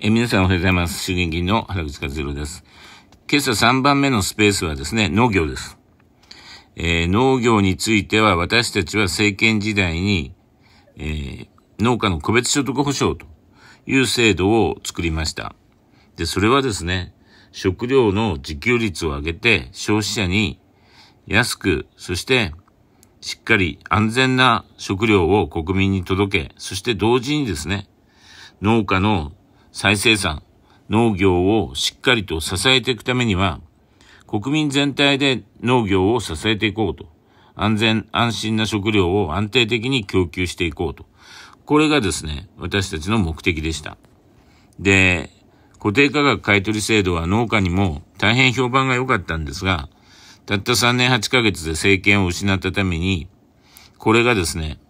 え皆さんおはようございます。衆議院議員の原口和弘です。今朝3番目のスペースはですね、農業です。えー、農業については私たちは政権時代に、えー、農家の個別所得保障という制度を作りました。で、それはですね、食料の自給率を上げて消費者に安く、そしてしっかり安全な食料を国民に届け、そして同時にですね、農家の再生産、農業をしっかりと支えていくためには、国民全体で農業を支えていこうと。安全、安心な食料を安定的に供給していこうと。これがですね、私たちの目的でした。で、固定価格買取制度は農家にも大変評判が良かったんですが、たった3年8ヶ月で政権を失ったために、これがですね、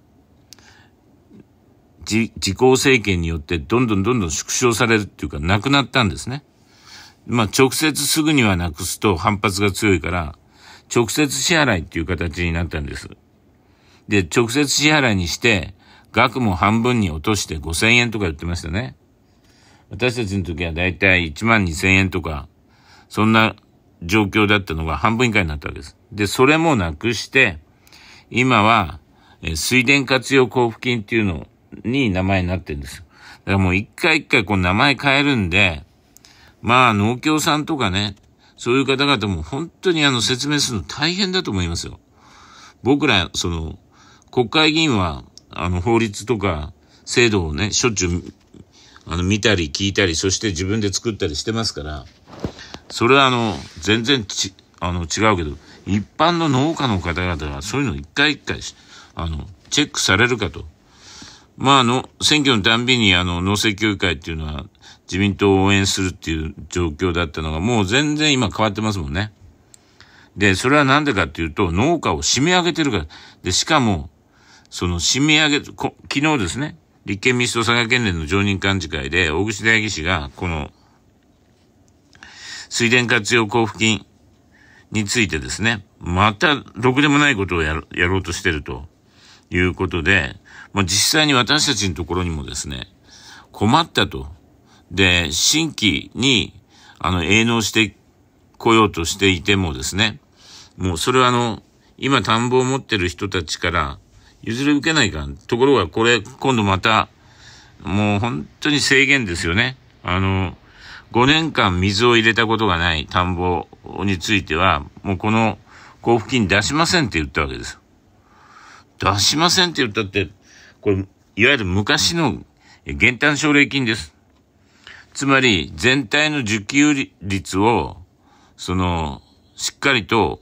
自公政権によってどんどんどんどん縮小されるっていうか、なくなったんですね。まあ、直接すぐにはなくすと反発が強いから、直接支払いっていう形になったんです。で、直接支払いにして、額も半分に落として5000円とか言ってましたね。私たちの時はだいたい1万2000円とか、そんな状況だったのが半分以下になったわけです。で、それもなくして、今は、水田活用交付金っていうのをに名前になってるんですよ。だからもう一回一回こう名前変えるんで、まあ農協さんとかね、そういう方々も本当にあの説明するの大変だと思いますよ。僕ら、その、国会議員は、あの法律とか制度をね、しょっちゅう、あの見たり聞いたり、そして自分で作ったりしてますから、それはあの、全然ち、あの違うけど、一般の農家の方々がそういうの一回一回、あの、チェックされるかと。まあ、あの、選挙のたんびに、あの、農政協議会っていうのは、自民党を応援するっていう状況だったのが、もう全然今変わってますもんね。で、それはなんでかっていうと、農家を締め上げてるから。で、しかも、その締め上げ、こ昨日ですね、立憲民主党佐賀県連の常任幹事会で、大口代議士が、この、水田活用交付金についてですね、また、ろくでもないことをややろうとしてるということで、まあ、実際に私たちのところにもですね、困ったと。で、新規に、あの、営農してこようとしていてもですね、もうそれはあの、今田んぼを持ってる人たちから譲り受けないかん。ところがこれ、今度また、もう本当に制限ですよね。あの、5年間水を入れたことがない田んぼについては、もうこの交付金出しませんって言ったわけです。出しませんって言ったって、これ、いわゆる昔の減反奨励金です。つまり、全体の受給率を、その、しっかりと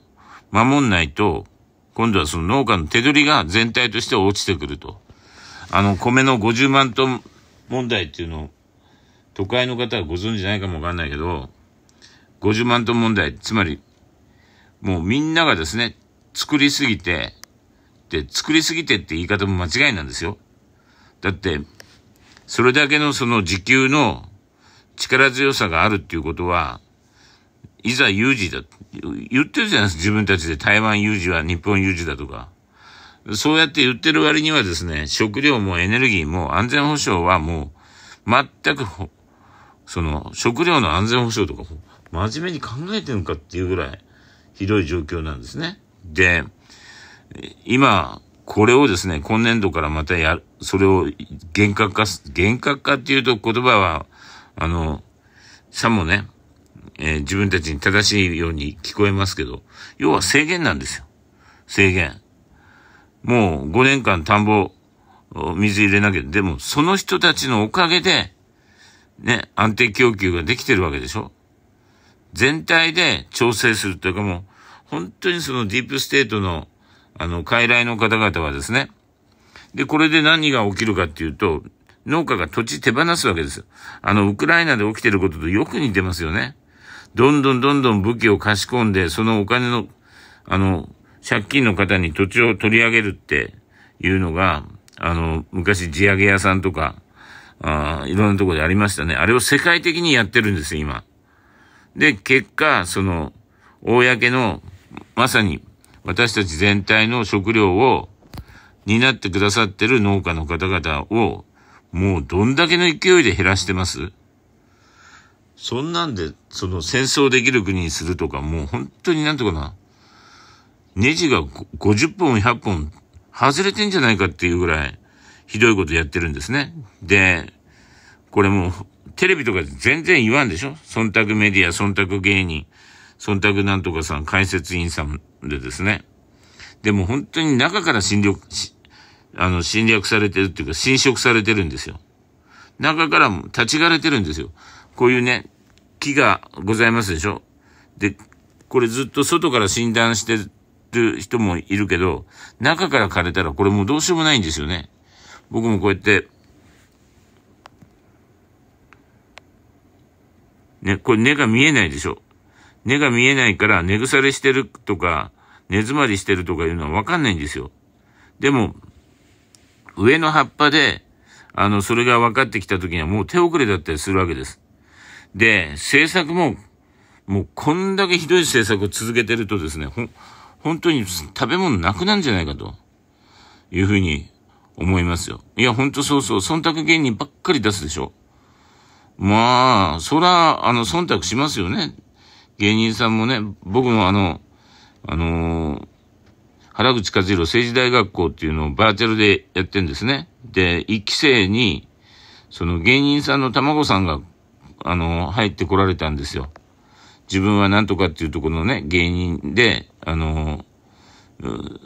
守んないと、今度はその農家の手取りが全体として落ちてくると。あの、米の50万トン問題っていうのを、都会の方はご存知ないかもわかんないけど、50万トン問題、つまり、もうみんながですね、作りすぎて、って作りすぎてって言い方も間違いなんですよ。だって、それだけのその時給の力強さがあるっていうことは、いざ有事だ。言ってるじゃないですか。自分たちで台湾有事は日本有事だとか。そうやって言ってる割にはですね、食料もエネルギーも安全保障はもう、全く、その、食料の安全保障とか、真面目に考えてるのかっていうぐらい、ひどい状況なんですね。で、今、これをですね、今年度からまたやる、それを厳格化す、厳格化っていうと言葉は、あの、さもね、えー、自分たちに正しいように聞こえますけど、要は制限なんですよ。制限。もう5年間田んぼ、水入れなきゃ、でもその人たちのおかげで、ね、安定供給ができてるわけでしょ全体で調整するというかもう、本当にそのディープステートのあの、傀儡の方々はですね。で、これで何が起きるかっていうと、農家が土地手放すわけですよ。あの、ウクライナで起きてることとよく似てますよね。どんどんどんどん武器を貸し込んで、そのお金の、あの、借金の方に土地を取り上げるっていうのが、あの、昔地上げ屋さんとか、ああ、いろんなところでありましたね。あれを世界的にやってるんですよ、今。で、結果、その、公の、まさに私たち全体の食料を担ってくださってる農家の方々を、もうどんだけの勢いで減らしてますそんなんで、その戦争できる国にするとか、もう本当になんとかな、ネジが50本、100本外れてんじゃないかっていうぐらい、ひどいことやってるんですね。で、これもう、テレビとかで全然言わんでしょ忖度メディア、忖度芸人。忖度なんとかさん、解説員さんでですね。でも本当に中から侵略、あの、侵略されてるっていうか、侵食されてるんですよ。中からも立ち枯れてるんですよ。こういうね、木がございますでしょで、これずっと外から診断してる人もいるけど、中から枯れたらこれもうどうしようもないんですよね。僕もこうやって、ね、これ根が見えないでしょ根が見えないから根腐れしてるとか、根詰まりしてるとかいうのはわかんないんですよ。でも、上の葉っぱで、あの、それが分かってきた時にはもう手遅れだったりするわけです。で、政策も、もうこんだけひどい政策を続けてるとですね、ほ、本当に食べ物なくなんじゃないかと、いうふうに思いますよ。いや、ほんとそうそう、忖度原理ばっかり出すでしょ。まあ、そら、あの、忖度しますよね。芸人さんもね、僕もあの、あのー、原口和弘政治大学校っていうのをバーチャルでやってんですね。で、一期生に、その芸人さんの卵さんが、あのー、入ってこられたんですよ。自分はなんとかっていうところのね、芸人で、あのー、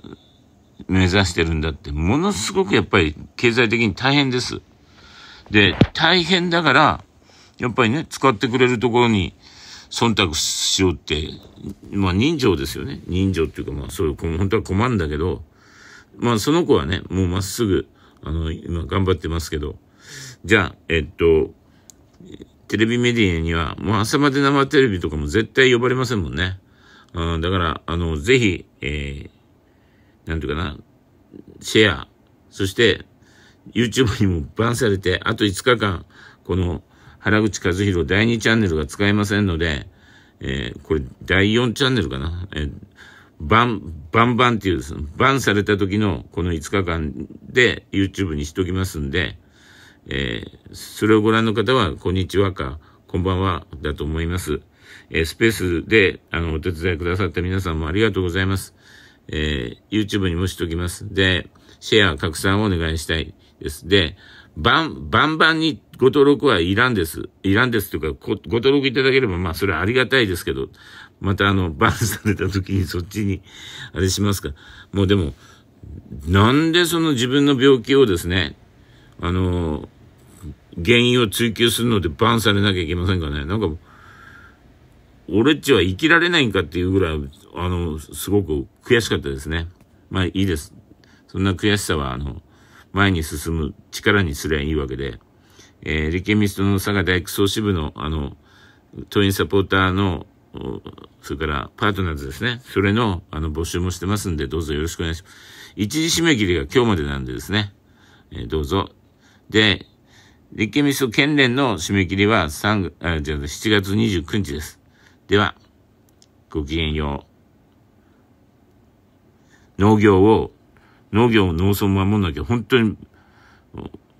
目指してるんだって、ものすごくやっぱり経済的に大変です。で、大変だから、やっぱりね、使ってくれるところに、忖度しようって、まあ人情ですよね。人情っていうかまあそういう、本当は困るんだけど、まあその子はね、もうまっすぐ、あの、今頑張ってますけど、じゃあ、えっと、テレビメディアには、もう朝まで生テレビとかも絶対呼ばれませんもんね。うん、だから、あの、ぜひ、えー、なんていうかな、シェア、そして、YouTube にもバンされて、あと5日間、この、原口和弘第2チャンネルが使えませんので、えー、これ第4チャンネルかな、えー、バン、バンバンっていうですね、バンされた時のこの5日間で YouTube にしときますんで、えー、それをご覧の方は、こんにちはか、こんばんはだと思います。えー、スペースで、あの、お手伝いくださった皆さんもありがとうございます。えー、YouTube にもしときます。で、シェア、拡散をお願いしたいです。で、バン、バンバンにご登録はいらんです。いらんですというか、ご登録いただければ、まあ、それはありがたいですけど、またあの、バンされた時にそっちに、あれしますか。もうでも、なんでその自分の病気をですね、あの、原因を追求するのでバンされなきゃいけませんかね。なんか、俺っちは生きられないんかっていうぐらい、あの、すごく悔しかったですね。まあいいです。そんな悔しさは、あの、前に進む力にすりゃいいわけで、えー、立憲民主党の佐賀大工総支部の、あの、党員サポーターの、それからパートナーズですね。それの、あの、募集もしてますんで、どうぞよろしくお願いします。一時締め切りが今日までなんでですね、えー、どうぞ。で、立憲民主党県連の締め切りは3、あ、じゃあ7月29日です。では、ごきげんよう。農業を農業、農村守んなきゃ本当に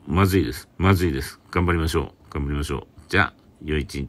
まずいです。まずいです。頑張りましょう。頑張りましょう。じゃあ、良い一日。